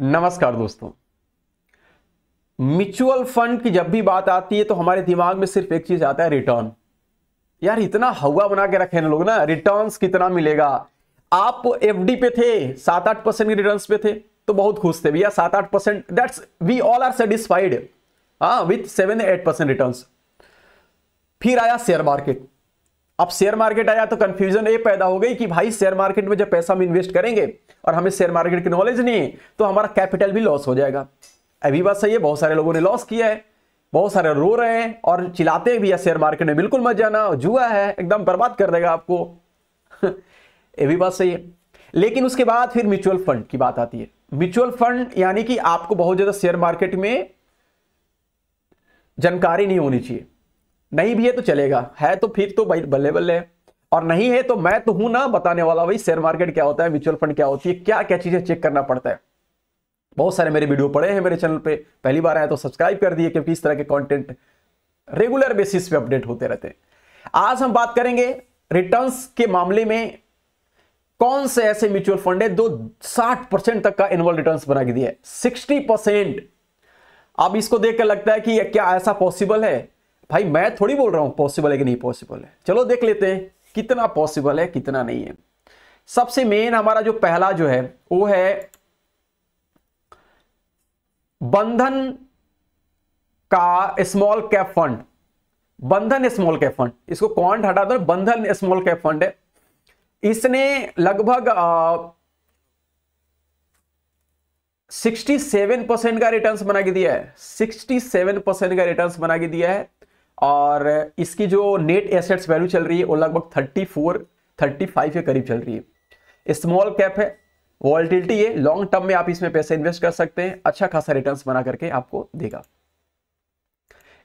नमस्कार दोस्तों mutual fund की जब भी बात आती है तो हमारे दिमाग में सिर्फ एक चीज आता है रिटर्न यार इतना हवा बना के रखे ना लोग ना रिटर्न्स कितना मिलेगा आप एफडी पे थे सात आठ परसेंट के रिटर्न्स पे थे तो बहुत खुश थे भैया सात आठ percent that's we all are satisfied हाँ with seven eight percent return फिर आया शेयर मार्केट अब शेयर मार्केट आया तो कंफ्यूजन ये पैदा हो गई कि भाई शेयर मार्केट में जब पैसा हम इन्वेस्ट करेंगे और हमें शेयर मार्केट की नॉलेज नहीं है तो हमारा कैपिटल भी लॉस हो जाएगा अभी बात सही है बहुत सारे लोगों ने लॉस किया है बहुत सारे रो रहे हैं और चिल्लाते भी है शेयर मार्केट में बिल्कुल मत जाना जुआ है एकदम बर्बाद कर देगा आपको ये भी बात सही है लेकिन उसके बाद फिर म्यूचुअल फंड की बात आती है म्यूचुअल फंड यानी कि आपको बहुत ज्यादा शेयर मार्केट में जानकारी नहीं होनी चाहिए नहीं भी है तो चलेगा है तो फिर तो भाई बल्ले बल्ले और नहीं है तो मैं तो हूं ना बताने वाला भाई शेयर मार्केट क्या होता है म्यूचुअल फंड क्या होती है क्या क्या चीजें चेक करना पड़ता है बहुत सारे मेरे वीडियो पड़े हैं मेरे चैनल पे पहली बार आए तो सब्सक्राइब कर दिए क्योंकि इस तरह के कंटेंट रेगुलर बेसिस पे अपडेट होते रहते हैं आज हम बात करेंगे रिटर्न के मामले में कौन से ऐसे म्यूचुअल फंड है जो साठ परसेंट तक का एनुअल रिटर्न बना के दिया सिक्सटी परसेंट अब इसको देखकर लगता है कि क्या ऐसा पॉसिबल है भाई मैं थोड़ी बोल रहा हूं पॉसिबल है कि नहीं पॉसिबल है चलो देख लेते हैं कितना पॉसिबल है कितना नहीं है सबसे मेन हमारा जो पहला जो है वो है बंधन का small cap fund Bandhan small cap fund इसको कौन हटा दो बंधन स्मॉल कैप फंड है इसने लगभग सिक्सटी सेवन परसेंट का रिटर्न्स बना के दिया है सिक्सटी सेवन परसेंट का रिटर्न्स बना के दिया है और इसकी जो नेट एसेट्स वैल्यू चल रही है वो लगभग थर्टी फोर थर्टी फाइव के करीब चल रही है स्मॉल कैप है वॉल्टिलिटी है लॉन्ग टर्म में आप इसमें पैसे इन्वेस्ट कर सकते हैं अच्छा खासा रिटर्न्स बना करके आपको देगा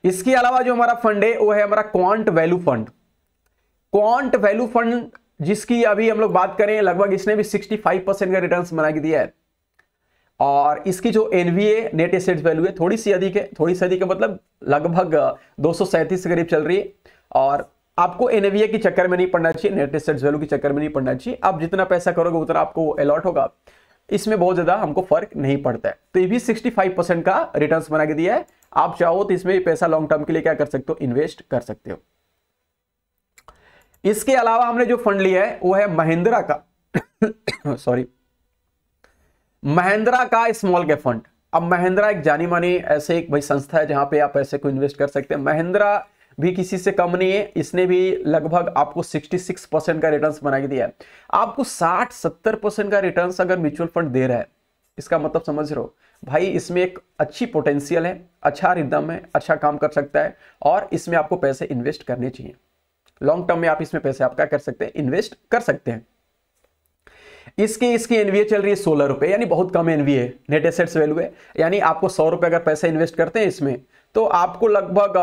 इसके अलावा जो हमारा फंड है वो है हमारा Quant value fund Quant value fund जिसकी अभी हम लोग बात करें लगभग इसने भी फाइव परसेंट का रिटर्न बना के दिया है और इसकी जो एन नेट एसेट वैल्यू है थोड़ी सी अधिक है थोड़ी सी अधिक है मतलब लगभग दो के करीब चल रही है और आपको एन के चक्कर में नहीं पढ़ना चाहिए नेट एसेट वैल्यू के चक्कर में नहीं पढ़ना चाहिए आप जितना पैसा करोगे उतना आपको अलॉट होगा इसमें बहुत ज़्यादा हमको फर्क नहीं पड़ता है तो ये भी 65 परसेंट का रिटर्न्स बना के दिया है आप चाहो तो इसमें पैसा लॉन्ग टर्म के लिए क्या कर सकते हो इन्वेस्ट कर सकते हो इसके अलावा हमने जो फंड लिया है वो है महिंद्रा का सॉरी महिंद्रा का स्मॉल कैप फंड अब महिंद्रा एक जानी मानी ऐसे एक भाई संस्था है जहां पे आप ऐसे को इन्वेस्ट कर सकते हैं महिंद्रा भी किसी से कम नहीं है इसने भी लगभग आपको 66 परसेंट का रिटर्न्स बना के दिया है आपको 60-70 परसेंट का रिटर्न्स अगर म्यूचुअल फंड दे रहा है इसका मतलब समझ रहे हो भाई इसमें एक अच्छी पोटेंशियल है अच्छा रिदम है अच्छा काम कर सकता है और इसमें आपको पैसे इन्वेस्ट करने चाहिए लॉन्ग टर्म में आप इसमें पैसे आप क्या कर सकते हैं इन्वेस्ट कर सकते हैं इसकी इसकी एनवीए चल रही है सोलह रुपए यानी बहुत कम एनवीए नेट एसेट्स वैल्यू है यानी आपको सौ रुपए अगर पैसा इन्वेस्ट करते हैं इसमें तो आपको लगभग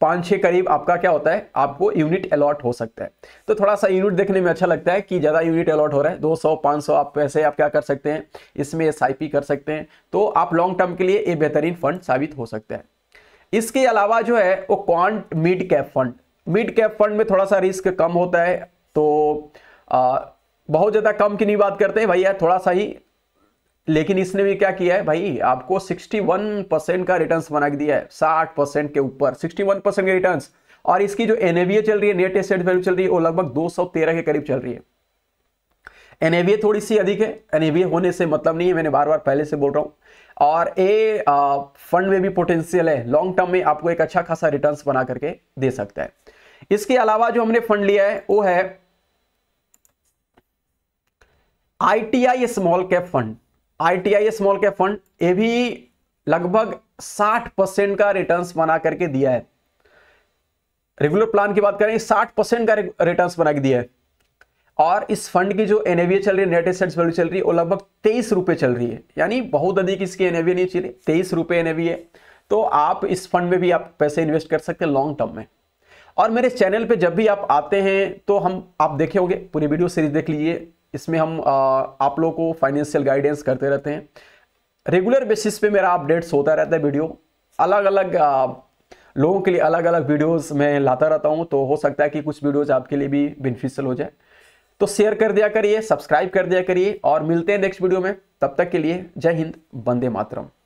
पांच छह करीब आपका क्या होता है आपको यूनिट अलॉट हो सकता है तो थोड़ा सा यूनिट देखने में अच्छा लगता है कि ज़्यादा यूनिट अलॉट हो रहा है दो सौ पांच सौ आप पैसे आप क्या कर सकते हैं इसमें एस कर सकते हैं तो आप लॉन्ग टर्म के लिए ये बेहतरीन फंड साबित हो सकता है इसके अलावा जो है वो Quant mid cap fund mid cap fund में थोड़ा सा रिस्क कम होता है तो आ, बहुत ज़्यादा कम की नहीं बात करते हैं भैया थोड़ा सा ही लेकिन इसने भी क्या किया है भाई आपको 61 परसेंट का रिटर्न्स बना दिया है 60 परसेंट के ऊपर 61 परसेंट के रिटर्न्स और इसकी जो एनएवीए चल रही है नेट एसेट वैल्यू चल रही है वो लगभग 213 के करीब चल रही है एनएवीए थोड़ी सी अधिक है एनएवीए होने से मतलब नहीं है मैंने बार बार पहले से बोल रहा हूं और ए फंड में भी पोटेंशियल है लॉन्ग टर्म में आपको एक अच्छा खासा रिटर्न बना करके दे सकता है इसके अलावा जो हमने फंड लिया है वो है ITI small cap fund ITI small cap fund ये भी लगभग 60 परसेंट का रिटर्न्स बना करके दिया है रेगुलर प्लान की बात करें 60 परसेंट का रिटर्न्स बना के दिया है और इस फंड की जो एनएवीए चल रही है नेट एसेट्स वैल्यू चल रही है वो लगभग तेईस रुपए चल रही है यानी बहुत अधिक इसकी एनएवीए नहीं चल रही तेईस रुपये एनएवीए तो आप इस फंड में भी आप पैसे इन्वेस्ट कर सकते हैं लॉन्ग टर्म में और मेरे चैनल पे जब भी आप आते हैं तो हम आप देखे होंगे पूरी वीडियो सीरीज देख लीजिए इसमें हम आप लोगों को फाइनेंशियल गाइडेंस करते रहते हैं रेगुलर बेसिस पे मेरा अपडेट्स होता रहता है वीडियो अलग अलग लोगों के लिए अलग अलग वीडियोस मैं लाता रहता हूँ तो हो सकता है कि कुछ वीडियोस आपके लिए भी बेनिफिशियल हो जाए तो शेयर कर दिया करिए सब्सक्राइब कर दिया करिए और मिलते हैं नेक्स्ट वीडियो में तब तक के लिए जय हिंद वंदे मातरम